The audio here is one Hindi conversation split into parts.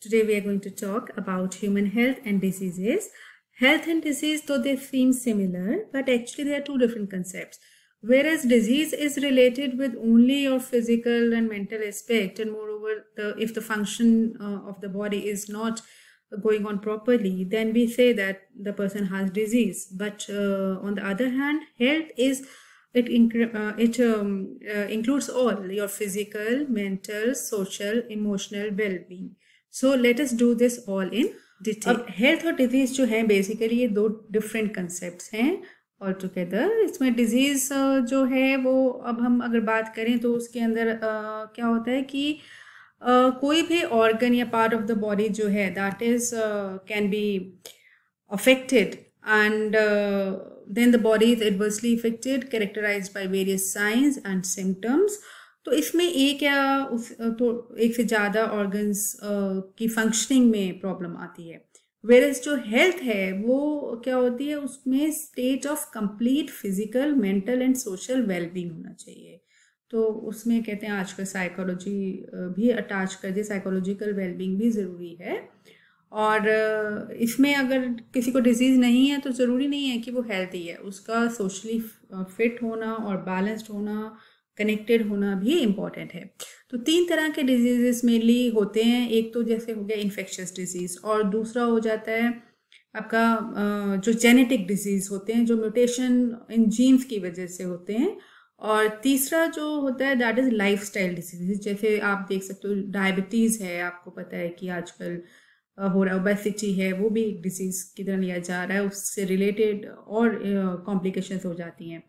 Today we are going to talk about human health and diseases. Health and disease, though they seem similar, but actually they are two different concepts. Whereas disease is related with only your physical and mental aspect, and moreover, the, if the function uh, of the body is not going on properly, then we say that the person has disease. But uh, on the other hand, health is it uh, it um, uh, includes all your physical, mental, social, emotional well-being. So let do this all in detail health और डिजीज जो है बेसिकली ये दो डिफरेंट कंसेप्ट हैं ऑल टुगेदर इसमें डिजीज़ uh, जो है वो अब हम अगर बात करें तो उसके अंदर आ, uh, क्या होता है कि आ, uh, कोई भी ऑर्गन या पार्ट ऑफ द बॉडी जो है that is can be affected and then the body is adversely affected characterise by various signs and symptoms तो इसमें एक या उस तो एक से ज़्यादा ऑर्गन्स की फंक्शनिंग में प्रॉब्लम आती है वेरस जो हेल्थ है वो क्या होती है उसमें state of complete physical mental and social wellbeing होना चाहिए तो उसमें कहते हैं आजकल साइकोलॉजी भी अटैच कर दिए साइकोलॉजिकल वेलबींग भी ज़रूरी है और इसमें अगर किसी को डिजीज़ नहीं है तो ज़रूरी नहीं है कि वो हेल्थी है उसका सोशली फिट होना और बैलेंस्ड होना कनेक्टेड होना भी इम्पॉर्टेंट है तो तीन तरह के डिजीज़ मेनली होते हैं एक तो जैसे हो गया इन्फेक्शस डिजीज़ और दूसरा हो जाता है आपका जो जेनेटिक डिजीज़ होते हैं जो म्यूटेशन इन जीन्स की वजह से होते हैं और तीसरा जो होता है that is life style disease जैसे आप देख सकते हो डायबिटीज़ है आपको पता है कि आजकल हो रहा है ओबेसिटी है वो भी एक डिजीज़ की तरह लिया जा रहा है उससे रिलेटेड और कॉम्प्लिकेशंस हो जाती हैं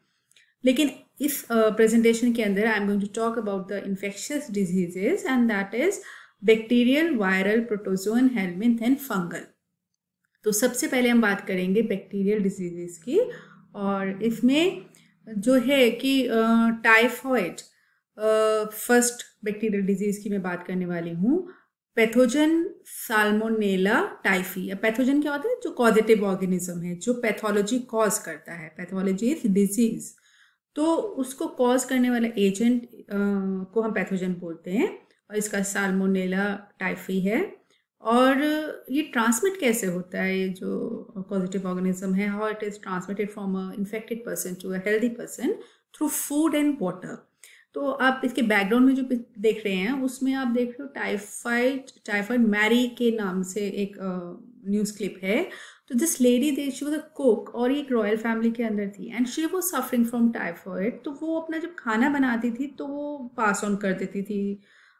लेकिन इस प्रेजेंटेशन uh, के अंदर I am going to talk about the infectious diseases and that is bacterial viral protozoan helminth and fungal तो सबसे पहले हम बात करेंगे बैक्टीरियल डिजीजेस की और इसमें जो है कि टाइफॉइड फर्स्ट बैक्टीरियल डिजीज़ की मैं बात करने वाली हूँ पैथोजन साल्मोनेला टाइफी या पैथोजन क्या होता है जो कॉजिटिव ऑर्गेनिज्म है जो पैथोलॉजी कॉज करता है पैथोलॉजी इज डिजीज़ तो उसको कॉज करने वाला एजेंट आ, को हम पैथोजन बोलते हैं और इसका साल्मोनेला टाइफी है और ये ट्रांसमिट कैसे होता है ये जो पॉजिटिव ऑर्गेनिज्म है how it is transmitted from a infected person to a healthy person through food and water तो आप इसके बैकग्राउंड में जो देख रहे हैं उसमें आप देख रहे हो टाइफाइड टाइफाइड मैरी के नाम से एक न्यूज़ क्लिप है तो this lady they she was a cook और एक रॉयल फैमिली के अंदर थी and she was suffering from typhoid तो वो अपना जब खाना बनाती थी तो वो पास ऑन कर देती थी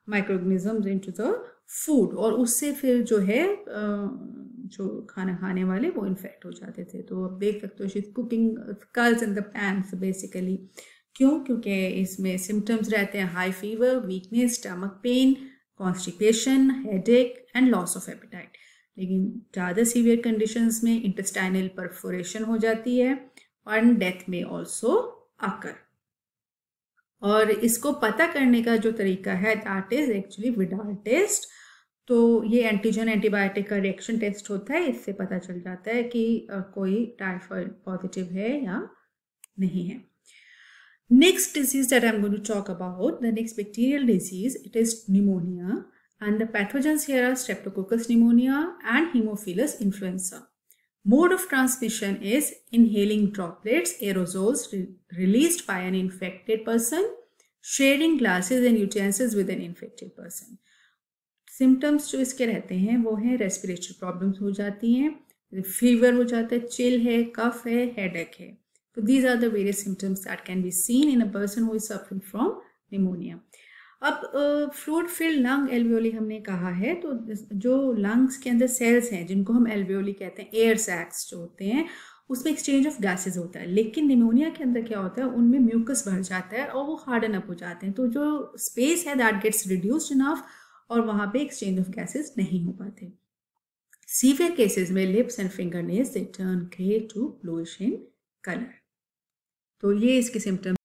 microorganisms into the food और उससे फिर जो है जो खाना खाने वाले वो इन्फेक्ट हो जाते थे तो अब देख सकते हो she cooking curls in the pans basically क्यों क्योंकि इसमें सिम्टम्स रहते हैं high fever weakness stomach pain constipation headache and loss of appetite लेकिन ज़्यादा सीवियर कंडीशंस में इंटेस्टाइनल परफोरेशन हो जाती है और डेथ में ऑल्सो आकर और इसको पता करने का जो तरीका है that is actually Widal test तो ये एंटीजन एंटीबायोटिक का रिएक्शन टेस्ट होता है इससे पता चल जाता है कि कोई टाइफाइड पॉजिटिव है या नहीं है next disease that I am going to talk about the next bacterial disease it is pneumonia And the pathogens here are Streptococcus pneumonia and Haemophilus influenza. Mode of transmission is inhaling droplets, aerosols re released by an infected person, sharing glasses and utensils with an infected person. Symptoms जो इसके रहते हैं वो हैं respiratory problems, हो जाती हैं फीवर हो जाता है चिल है कफ है हेड है तो these are the various symptoms that can be seen in a अब फ्लूड फिल्ड लंग एल्वियोली हमने कहा है तो जो लंग्स के अंदर सेल्स हैं जिनको हम एल्वियोली कहते हैं एयर सैक्स जो होते हैं उसमें एक्सचेंज ऑफ गैसेस होता है लेकिन निमोनिया के अंदर क्या होता है उनमें म्यूकस भर जाता है और वो हार्डन अप हो जाते हैं तो जो स्पेस है दैट गेट्स रिड्यूस्ड इनफ और वहाँ पे एक्सचेंज ऑफ गैसेस नहीं हो पाते सीवियर केसेस में lips and finger nails they turn grey to bluish in colour तो ये इसके सिम्टम्स